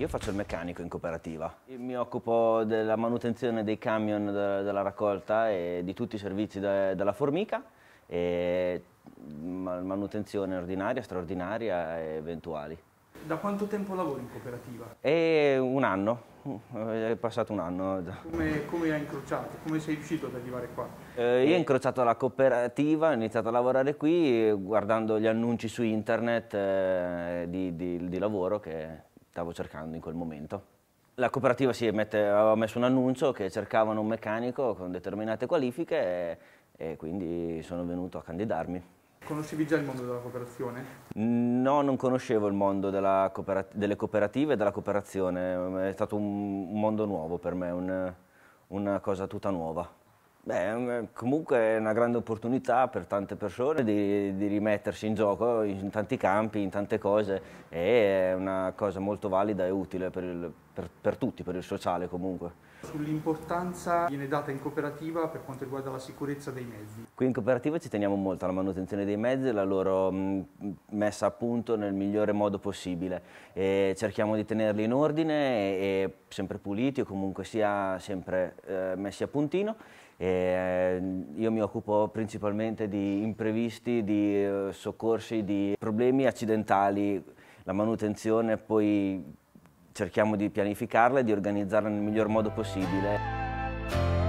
Io faccio il meccanico in cooperativa. Io mi occupo della manutenzione dei camion della raccolta e di tutti i servizi della formica e mm, manutenzione ordinaria, straordinaria e eventuali. Da quanto tempo lavori in cooperativa? È un anno, mm, è passato un anno. Come, come hai incrociato? Come sei riuscito ad arrivare qua? Eh, io ho incrociato la cooperativa, ho iniziato a lavorare qui guardando gli annunci su internet eh, di, di, di lavoro che stavo cercando in quel momento. La cooperativa si mette, aveva messo un annuncio che cercavano un meccanico con determinate qualifiche e, e quindi sono venuto a candidarmi. Conoscevi già il mondo della cooperazione? No, non conoscevo il mondo cooper delle cooperative e della cooperazione, è stato un mondo nuovo per me, un, una cosa tutta nuova. Beh, eh, comunque è una grande opportunità per tante persone di, di, rimettersi in gioco in tanti campi, in tante cose e è una cosa molto valida e utile per, il, per, per tutti, per il sociale comunque. Sull'importanza viene data in cooperativa per quanto riguarda la sicurezza dei mezzi? Qui in cooperativa ci teniamo molto alla manutenzione dei mezzi e alla loro mm, messa a punto nel migliore modo possibile. E cerchiamo di tenerli in ordine e, sempre puliti o comunque sia sempre eh, messi a puntino eh, io mi occupo principalmente di imprevisti, di eh, soccorsi, di problemi accidentali, la manutenzione poi cerchiamo di pianificarla e di organizzarla nel miglior modo possibile.